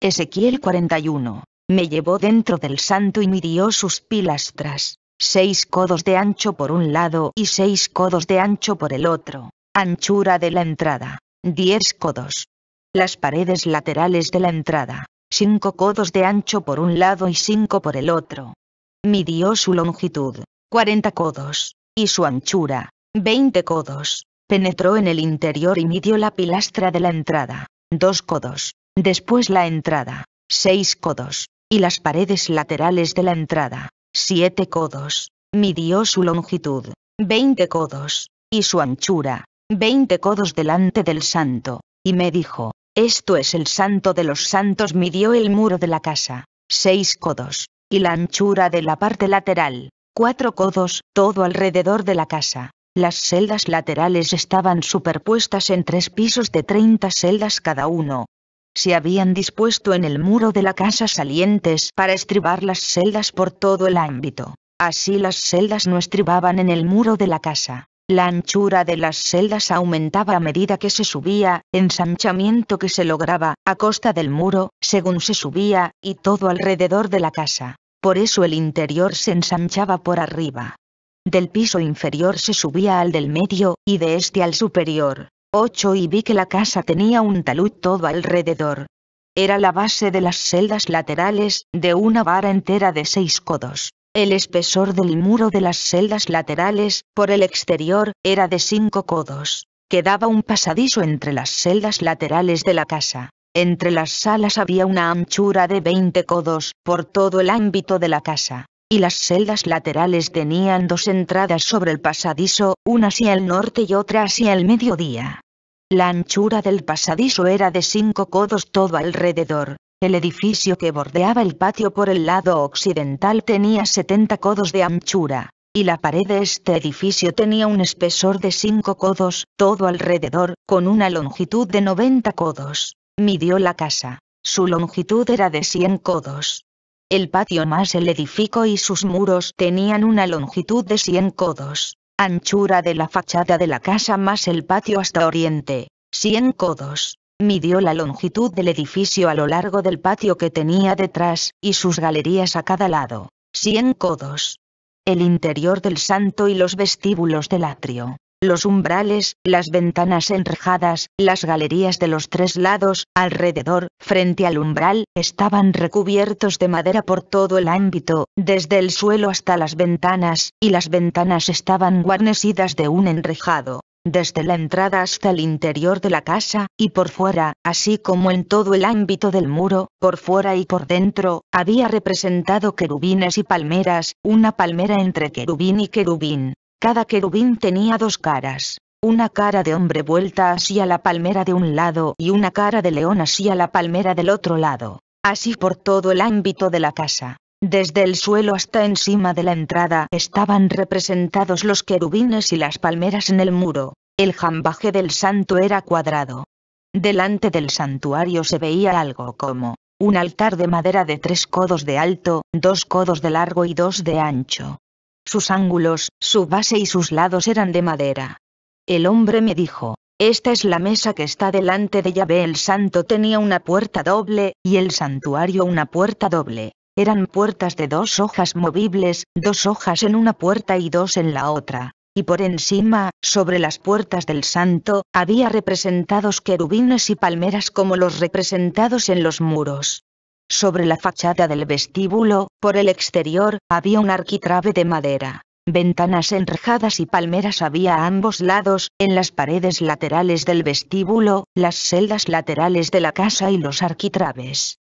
Ezequiel 41. Me llevó dentro del santo y midió sus pilastras, seis codos de ancho por un lado y seis codos de ancho por el otro, anchura de la entrada, diez codos. Las paredes laterales de la entrada, cinco codos de ancho por un lado y cinco por el otro. Midió su longitud, cuarenta codos, y su anchura, veinte codos. Penetró en el interior y midió la pilastra de la entrada, dos codos Después la entrada, 6 codos, y las paredes laterales de la entrada, 7 codos. Midió su longitud, 20 codos, y su anchura, 20 codos delante del santo, y me dijo, esto es el santo de los santos. Midió el muro de la casa, 6 codos, y la anchura de la parte lateral, 4 codos, todo alrededor de la casa. Las celdas laterales estaban superpuestas en tres pisos de 30 celdas cada uno, se habían dispuesto en el muro de la casa salientes para estribar las celdas por todo el ámbito. Así las celdas no estribaban en el muro de la casa. La anchura de las celdas aumentaba a medida que se subía, ensanchamiento que se lograba, a costa del muro, según se subía, y todo alrededor de la casa. Por eso el interior se ensanchaba por arriba. Del piso inferior se subía al del medio, y de este al superior. 8 y vi que la casa tenía un talud todo alrededor. Era la base de las celdas laterales, de una vara entera de seis codos. El espesor del muro de las celdas laterales, por el exterior, era de cinco codos. Quedaba un pasadizo entre las celdas laterales de la casa. Entre las salas había una anchura de 20 codos, por todo el ámbito de la casa y las celdas laterales tenían dos entradas sobre el pasadizo, una hacia el norte y otra hacia el mediodía. La anchura del pasadizo era de cinco codos todo alrededor. El edificio que bordeaba el patio por el lado occidental tenía 70 codos de anchura, y la pared de este edificio tenía un espesor de 5 codos, todo alrededor, con una longitud de 90 codos. Midió la casa. Su longitud era de 100 codos el patio más el edificio y sus muros tenían una longitud de 100 codos. Anchura de la fachada de la casa más el patio hasta oriente. 100 codos. Midió la longitud del edificio a lo largo del patio que tenía detrás, y sus galerías a cada lado. 100 codos. El interior del santo y los vestíbulos del atrio los umbrales, las ventanas enrejadas, las galerías de los tres lados, alrededor, frente al umbral, estaban recubiertos de madera por todo el ámbito, desde el suelo hasta las ventanas, y las ventanas estaban guarnecidas de un enrejado desde la entrada hasta el interior de la casa, y por fuera, así como en todo el ámbito del muro, por fuera y por dentro, había representado querubines y palmeras, una palmera entre querubín y querubín. Cada querubín tenía dos caras. Una cara de hombre vuelta hacia la palmera de un lado y una cara de león hacia la palmera del otro lado. Así por todo el ámbito de la casa. Desde el suelo hasta encima de la entrada estaban representados los querubines y las palmeras en el muro. El jambaje del santo era cuadrado. Delante del santuario se veía algo como un altar de madera de tres codos de alto, dos codos de largo y dos de ancho. Sus ángulos, su base y sus lados eran de madera. El hombre me dijo, esta es la mesa que está delante de Yahvé el santo tenía una puerta doble, y el santuario una puerta doble. Eran puertas de dos hojas movibles, dos hojas en una puerta y dos en la otra y por encima, sobre las puertas del santo, había representados querubines y palmeras como los representados en los muros. Sobre la fachada del vestíbulo, por el exterior, había un arquitrabe de madera. Ventanas enrejadas y palmeras había a ambos lados, en las paredes laterales del vestíbulo, las celdas laterales de la casa y los arquitraves.